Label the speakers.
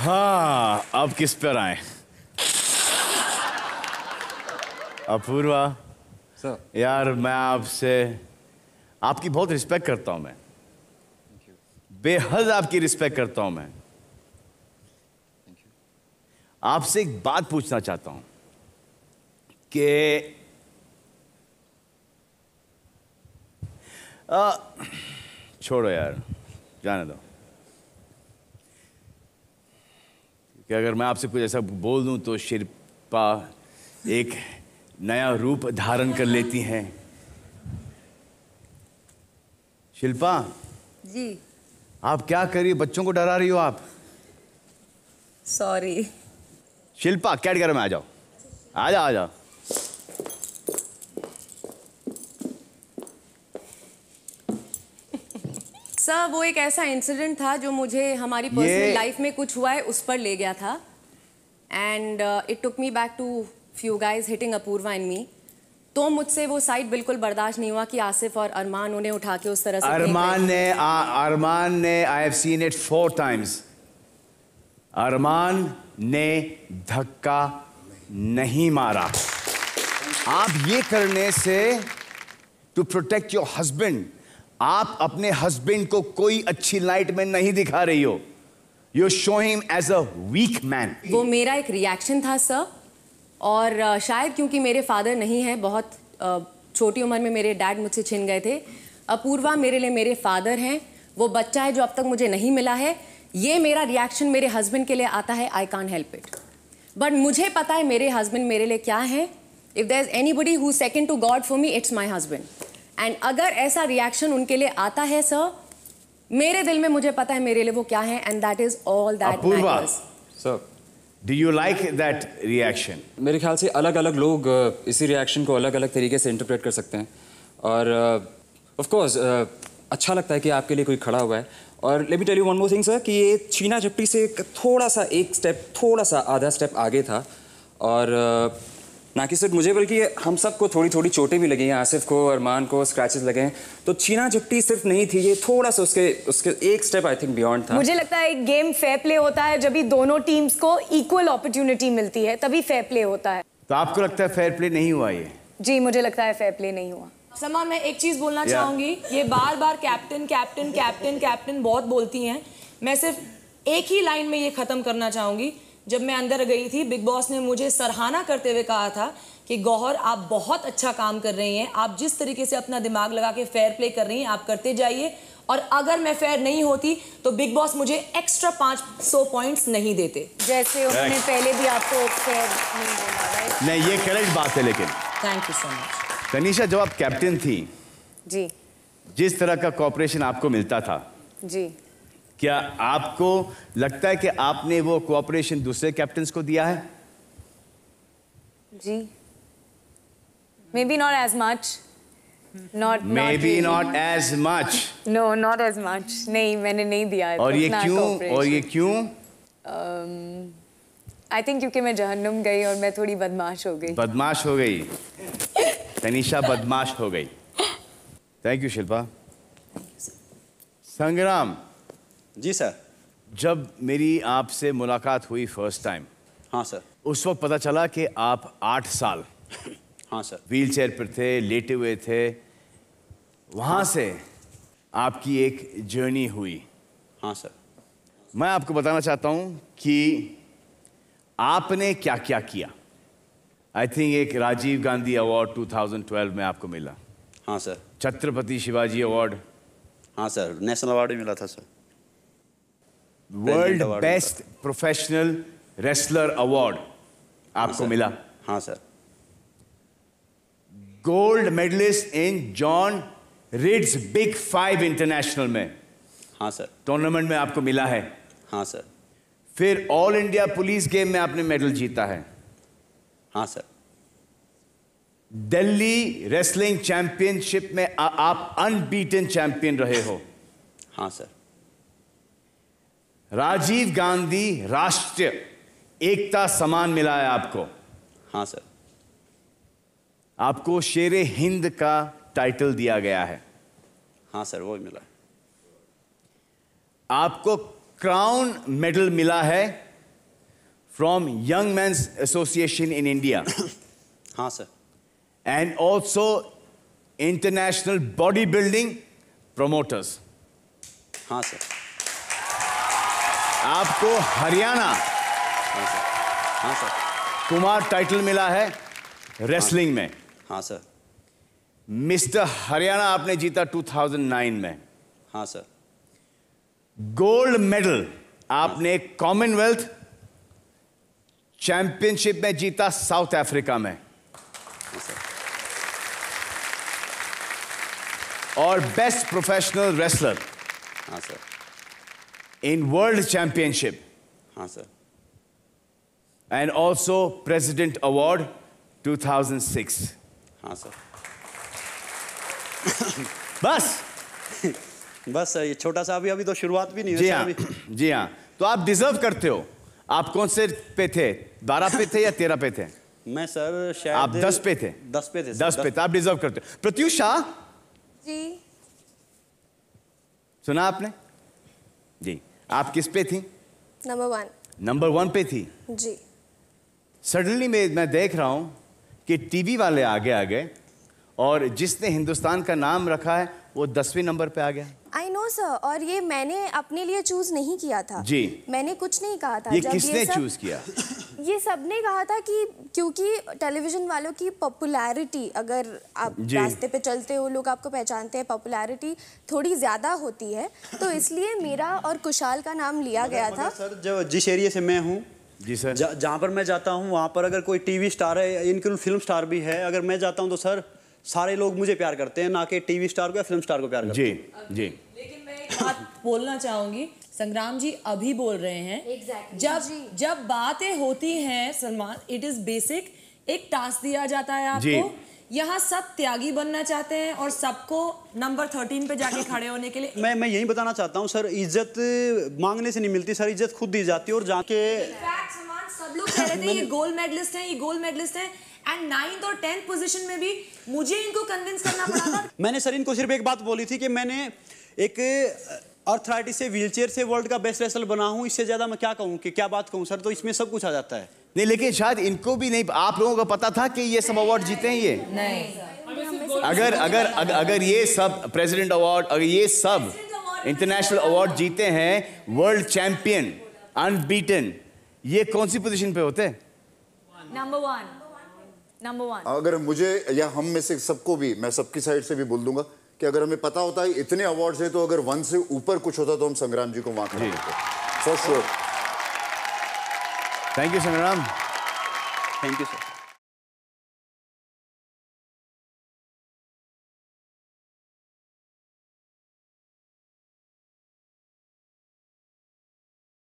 Speaker 1: हाँ अब किस पर आए अपूर्वा सर यार मैं आपसे आपकी बहुत रिस्पेक्ट करता हूं मैं बेहद आपकी रिस्पेक्ट करता हूं मैं आपसे एक बात पूछना चाहता हूं कि छोड़ो यार जाने दो कि अगर मैं आपसे कुछ ऐसा बोल दूं तो शिल्पा एक नया रूप धारण कर लेती हैं शिल्पा जी आप क्या कर रही हो बच्चों को डरा रही हो आप सॉरी शिल्पा कैट कर मैं आ जाओ आ जाओ आ जाओ सर वो एक ऐसा इंसिडेंट था जो मुझे हमारी पर्सनल लाइफ में कुछ हुआ है उस पर ले गया था and it took me back to few guys hitting Apoorva in me तो मुझसे वो साइड बिल्कुल बर्दाश्त नहीं हुआ कि आसिफ और अरमान उन्हें उठा के उस तरह से अरमान ने अरमान ने I have seen it four times Armaan ने धक्का नहीं मारा आप ये करने से टू प्रोटेक्ट योर हस्बैंड आप अपने हस्बैंड को कोई अच्छी लाइट में नहीं दिखा रही हो you show him as a weak man वो मेरा एक रिएक्शन था सर और शायद क्योंकि मेरे फादर नहीं हैं बहुत छोटी उम्र में मेरे डैड मुझसे छिन गए थे अपूर्वा मेरे लिए मेरे फादर हैं वो बच्चा है जो अब तक मुझे नहीं मिला है ये मेरा रिएक्शन मेरे हस्बैंड के लिए आता है I can help it but मुझे पता है मेरे हस्बैंड मेरे लिए क्या है if there is anybody who second to God for me it's my husband and अगर ऐसा रिएक्शन उनके लिए आता है सर मेरे दिल में मुझे पता है मेरे लिए वो क्या है and that is all that sir do you like मेरे ख्याल से अलग अलग लोग इसी रिएक्शन को अलग अलग तरीके से इंटरप्रेट कर सकते हैं और ऑफ uh, कोर्स uh, अच्छा लगता है कि आपके लिए कोई खड़ा हुआ है और let me tell you one more thing sir कि ये छीना झपटी से थोड़ा सा एक स्टेप थोड़ा सा आधा स्टेप आगे था और ना कि सिर्फ मुझे बल्कि हम सबको थोड़ी थोड़ी चोटें भी लगी हैं आसिफ को अरमान को स्क्रैचेस लगे हैं तो छीना झपटी सिर्फ नहीं थी ये थोड़ा सा उसके उसके एक स्टेप आई थिंक बियॉन्ड था मुझे लगता है एक गेम फेयर प्ले होता है जब भी दोनों टीम्स को इक्वल अपॉर्चुनिटी मिलती है तभी फेयर प्ले होता है तो आपको लगता है फेयर प्ले नहीं हुआ ये जी मुझे लगता है फेयर प्ले नहीं हुआ समा मैं एक चीज बोलना yeah. चाहूंगी ये बार बार कैप्टन कैप्टन कैप्टन कैप्टन बहुत बोलती हैं मैं सिर्फ एक ही लाइन में ये खत्म करना चाहूंगी जब मैं अंदर गई थी बिग बॉस ने मुझे सराहना करते हुए कहा था कि गौहर आप बहुत अच्छा काम कर रही हैं आप जिस तरीके से अपना दिमाग लगा के फेयर प्ले कर रही हैं आप करते जाइए और अगर मैं फेयर नहीं होती तो बिग बॉस मुझे एक्स्ट्रा पाँच सौ पॉइंट्स नहीं देते जैसे उन्होंने पहले भी आपको फेयर नहीं नहीं ये करेक्ट बात है लेकिन thank you so much Tanisha जब आप कैप्टन थी जी जिस तरह का कॉपरेशन आपको मिलता था जी क्या आपको लगता है कि आपने वो कोऑपरेशन दूसरे कैप्टन को दिया है जी may be not as much not may be not as much no not as much नहीं मैंने नहीं दिया तो और ये क्यों और ये क्यों आई थिंक क्योंकि मैं जहन्नुम गई और मैं थोड़ी बदमाश हो गई बदमाश हो गई तनिषा बदमाश हो गई थैंक यू शिल्पा संग्राम जी सर जब मेरी आपसे मुलाकात हुई फर्स्ट टाइम हाँ सर उस वक्त पता चला कि आप आठ साल हाँ सर व्हील चेयर पर थे लेटे हुए थे वहाँ हाँ। से आपकी एक जर्नी हुई हाँ सर मैं आपको बताना चाहता हूँ कि आपने क्या क्या किया आई थिंक एक राजीव गांधी अवार्ड 2012 में आपको मिला हाँ सर छत्रपति शिवाजी अवार्ड हाँ सर नेशनल अवार्ड भी मिला था sir world best professional wrestler award आपको मिला हाँ sir gold medalist in John Reeds big five international में हाँ सर टूर्नामेंट में आपको मिला है हाँ सर फिर ऑल इंडिया पुलिस गेम में आपने मेडल जीता है हाँ सर दिल्ली रेसलिंग चैंपियनशिप में आ, आप अनबीटन चैंपियन रहे हो हाँ सर राजीव गांधी राष्ट्रीय एकता सम्मान मिला है आपको हाँ सर आपको शेर हिंद का टाइटल दिया गया है हाँ सर वो मिला आपको क्राउन मेडल मिला है from young men's association in India हाँ sir and also international body building promoters हाँ सर आपको हरियाणा हाँ सर कुमार टाइटल मिला है रेसलिंग में हाँ सर मिस्टर हरियाणा आपने जीता 2009 में हाँ सर गोल्ड मेडल आपने कॉमनवेल्थ चैंपियनशिप में जीता साउथ अफ्रीका में और बेस्ट प्रोफेशनल रेसलर हाँ सर in World Championship. हाँ sir. And also President Award 2006. हाँ सर. बस. बस सर ये छोटा सा अभी अभी तो शुरुआत भी नहीं जी हाँ जी हाँ तो आप डिजर्व करते हो आप कौन से पे थे बारह पे थे या तेरह पे थे मैं सर शायद आप दस पे थे दस पे थे दस, दस पे थे आप डिजर्व करते हो प्रत्युषा जी सुना आपने जी आप किस पे थी नंबर वन नंबर वन पे थी जी सडनली मैं मैं देख रहा हूँ कि टीवी वाले आगे आ गए और जिसने हिंदुस्तान का नाम रखा है वो दसवें नंबर पे आ गया सर और ये मैंने अपने लिए चूज नहीं किया था जी मैंने कुछ नहीं कहा था ये किसने चूज किया ये सबने कहा था कि क्योंकि टेलीविजन वालों की पॉपुलैरिटी अगर आप रास्ते पे चलते हो लोग आपको पहचानते हैं पॉपुलैरिटी थोड़ी ज़्यादा होती है तो इसलिए मेरा और कुशाल का नाम लिया मगर, गया मगर था सर जिस एरिया से मैं हूँ जी सर जहाँ पर मैं जाता हूँ वहाँ पर अगर कोई टीवी स्टार है इनके फिल्म स्टार भी है अगर मैं जाता हूँ तो सर सारे लोग मुझे प्यार करते हैं ना कि टीवी स्टार को या फिल्म स्टार को प्यार करते हैं जी जी बात बोलना चाहूंगी संग्राम जी अभी बोल रहे हैं exactly. जब जब बातें होती हैं सलमान इट इज बेसिक एक टास्क दिया जाता है आपको यहाँ सब त्यागी बनना चाहते हैं और सबको नंबर थर्टीन पे जाके खड़े होने के लिए मैं मैं यही बताना चाहता हूँ सर इज्जत मांगने से नहीं मिलती सर इज्जत खुद दी जाती है और जाके सब लोग कह रहे थे ये गोल्ड मेडलिस्ट है ये गोल्ड मेडलिस्ट है एंड नाइन्थ और टेंथ पोजीशन में भी मुझे इनको कन्विंस करना पड़ा था मैंने सर इनको सिर्फ एक बात बोली थी कि मैंने एक अर्थराइटिस से व्हीलचेयर से वर्ल्ड का बेस्ट रेसलर बना हूँ इससे ज़्यादा मैं क्या कहूँ कि क्या बात कहूँ सर तो इसमें सब कुछ आ जाता है नहीं लेकिन शायद इनको भी नहीं आप लोगों को पता था कि ये सब अवार्ड जीते हैं ये नहीं अगर अगर अगर ये सब प्रेसिडेंट अवार्ड अगर ये सब इंटरनेशनल अवार्ड जीते हैं वर्ल्ड चैंपियन अनबीटन ये कौन सी पोजीशन पे होते नंबर वन नंबर वन अगर मुझे या हम में से सबको भी मैं सबकी साइड से भी बोल दूंगा कि अगर हमें पता होता है इतने अवार्ड्स हैं तो अगर वन से ऊपर कुछ होता तो हम संग्राम जी को वहाँ खड़ा for sure thank you Sangram thank you sir